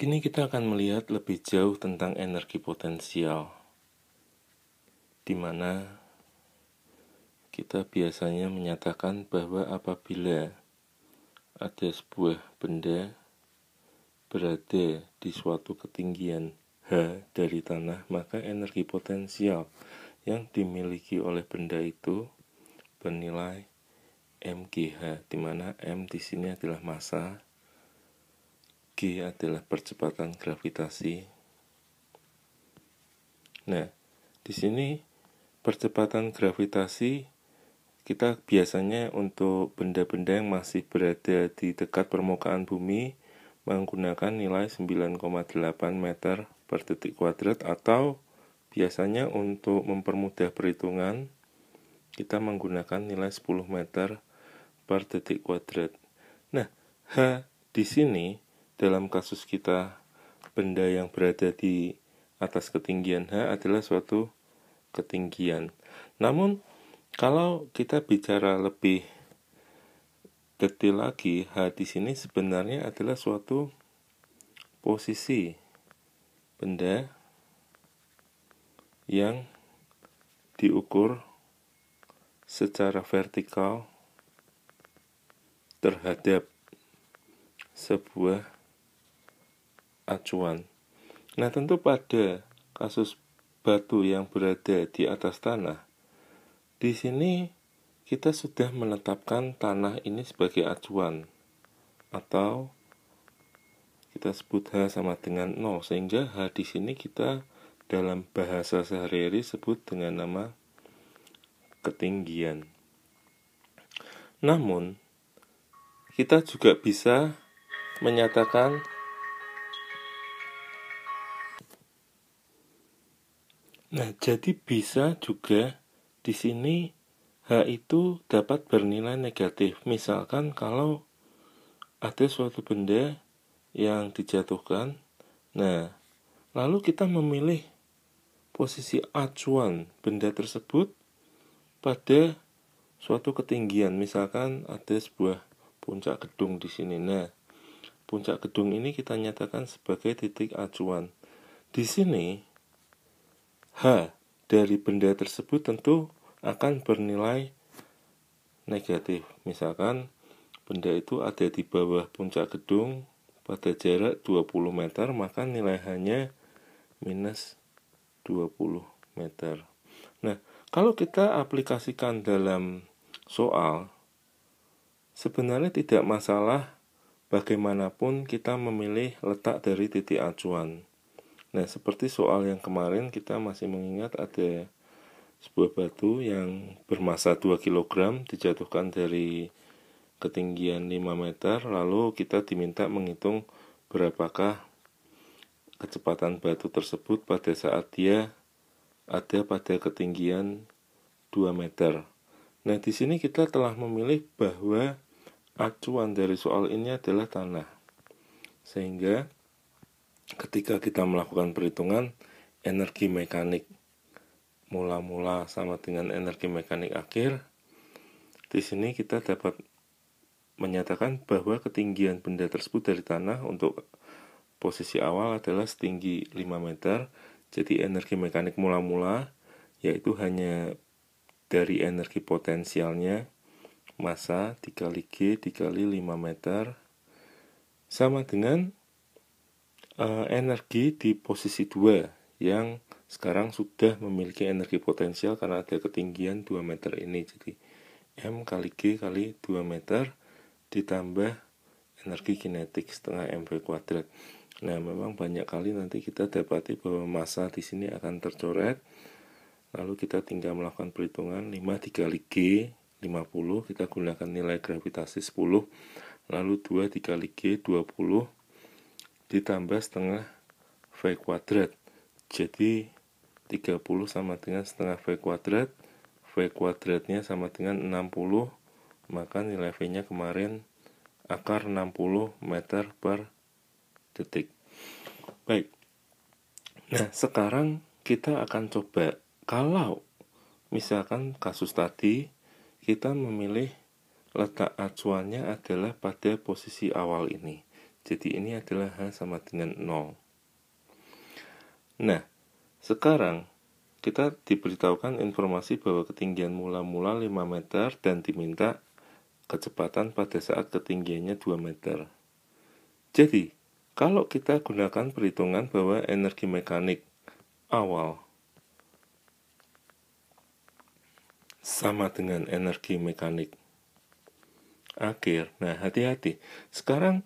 Kini kita akan melihat lebih jauh tentang energi potensial, di mana kita biasanya menyatakan bahwa apabila ada sebuah benda berada di suatu ketinggian H dari tanah, maka energi potensial yang dimiliki oleh benda itu bernilai MGH, di mana M di sini adalah massa, G adalah percepatan gravitasi. Nah, di sini percepatan gravitasi kita biasanya untuk benda-benda yang masih berada di dekat permukaan bumi menggunakan nilai 9,8 meter per detik kuadrat atau biasanya untuk mempermudah perhitungan kita menggunakan nilai 10 meter per detik kuadrat. Nah, H di sini dalam kasus kita benda yang berada di atas ketinggian H adalah suatu ketinggian. Namun kalau kita bicara lebih detail lagi, H di sini sebenarnya adalah suatu posisi benda yang diukur secara vertikal terhadap sebuah acuan. Nah, tentu pada kasus batu yang berada di atas tanah, di sini kita sudah menetapkan tanah ini sebagai acuan atau kita sebut H sama dengan 0 sehingga H di sini kita dalam bahasa sehari-hari sebut dengan nama ketinggian. Namun, kita juga bisa menyatakan Nah, jadi bisa juga di sini H itu dapat bernilai negatif. Misalkan kalau ada suatu benda yang dijatuhkan, nah, lalu kita memilih posisi acuan benda tersebut pada suatu ketinggian. Misalkan ada sebuah puncak gedung di sini. Nah, puncak gedung ini kita nyatakan sebagai titik acuan. Di sini H dari benda tersebut tentu akan bernilai negatif. Misalkan benda itu ada di bawah puncak gedung pada jarak 20 meter, maka nilai hanya minus 20 meter. Nah, kalau kita aplikasikan dalam soal, sebenarnya tidak masalah bagaimanapun kita memilih letak dari titik acuan. Nah, seperti soal yang kemarin kita masih mengingat ada sebuah batu yang bermassa 2 kg dijatuhkan dari ketinggian 5 meter lalu kita diminta menghitung berapakah kecepatan batu tersebut pada saat dia ada pada ketinggian 2 meter. Nah, di sini kita telah memilih bahwa acuan dari soal ini adalah tanah. Sehingga ketika kita melakukan perhitungan energi mekanik mula-mula sama dengan energi mekanik akhir di sini kita dapat menyatakan bahwa ketinggian benda tersebut dari tanah untuk posisi awal adalah setinggi 5 meter jadi energi mekanik mula-mula yaitu hanya dari energi potensialnya masa dikali G dikali 5 meter sama dengan uh, energi di posisi 2 yang sekarang sudah memiliki energi potensial karena ada ketinggian 2 meter ini jadi M kali G kali 2 meter ditambah energi kinetik setengah MV kuadrat nah memang banyak kali nanti kita dapati bahwa massa di sini akan tercoret lalu kita tinggal melakukan perhitungan 5 dikali G 50 kita gunakan nilai gravitasi 10 lalu 2 dikali G 20 ditambah setengah V kuadrat jadi 30 sama dengan setengah V kuadrat V kuadratnya sama dengan 60 maka nilai V nya kemarin akar 60 meter per detik baik nah sekarang kita akan coba kalau misalkan kasus tadi kita memilih letak acuannya adalah pada posisi awal ini jadi ini adalah H sama dengan 0. Nah, sekarang kita diberitahukan informasi bahwa ketinggian mula-mula 5 meter dan diminta kecepatan pada saat ketinggiannya 2 meter. Jadi, kalau kita gunakan perhitungan bahwa energi mekanik awal sama dengan energi mekanik akhir. Nah, hati-hati. Sekarang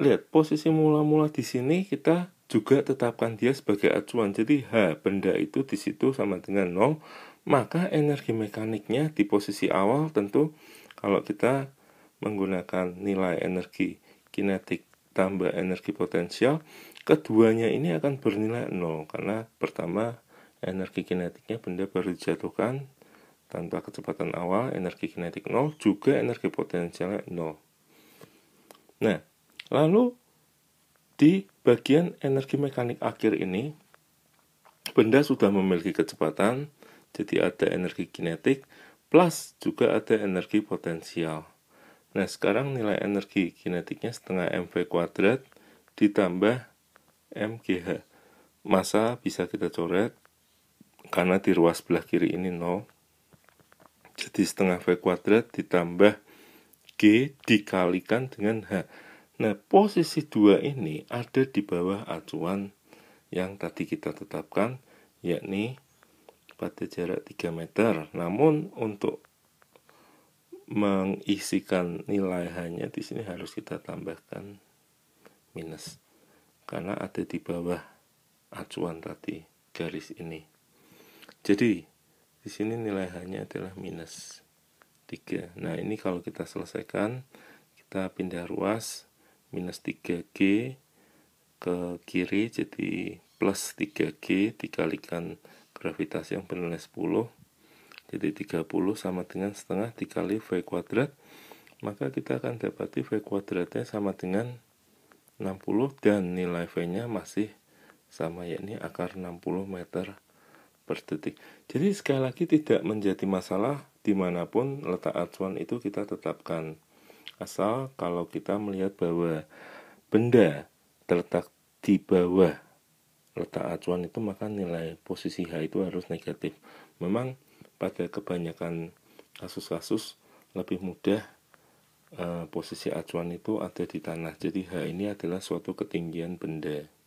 lihat posisi mula-mula di sini kita juga tetapkan dia sebagai acuan. Jadi H benda itu di situ sama dengan 0, maka energi mekaniknya di posisi awal tentu kalau kita menggunakan nilai energi kinetik tambah energi potensial, keduanya ini akan bernilai 0 karena pertama energi kinetiknya benda baru dijatuhkan tanpa kecepatan awal energi kinetik 0 juga energi potensialnya 0. Nah, Lalu di bagian energi mekanik akhir ini benda sudah memiliki kecepatan, jadi ada energi kinetik plus juga ada energi potensial. Nah, sekarang nilai energi kinetiknya setengah mv kuadrat ditambah mgh. Masa bisa kita coret karena di ruas sebelah kiri ini 0. Jadi setengah v kuadrat ditambah g dikalikan dengan h. Nah, posisi dua ini ada di bawah acuan yang tadi kita tetapkan, yakni pada jarak 3 meter. Namun untuk mengisikan nilai hanya di sini harus kita tambahkan minus karena ada di bawah acuan tadi garis ini. Jadi di sini nilai hanya adalah minus 3. Nah, ini kalau kita selesaikan kita pindah ruas minus 3G ke kiri jadi plus 3G dikalikan gravitasi yang bernilai 10 jadi 30 sama dengan setengah dikali V kuadrat maka kita akan dapati V kuadratnya sama dengan 60 dan nilai V nya masih sama yakni akar 60 meter per detik jadi sekali lagi tidak menjadi masalah dimanapun letak acuan itu kita tetapkan asal kalau kita melihat bahwa benda terletak di bawah letak acuan itu maka nilai posisi H itu harus negatif. Memang pada kebanyakan kasus-kasus lebih mudah e, posisi acuan itu ada di tanah. Jadi H ini adalah suatu ketinggian benda.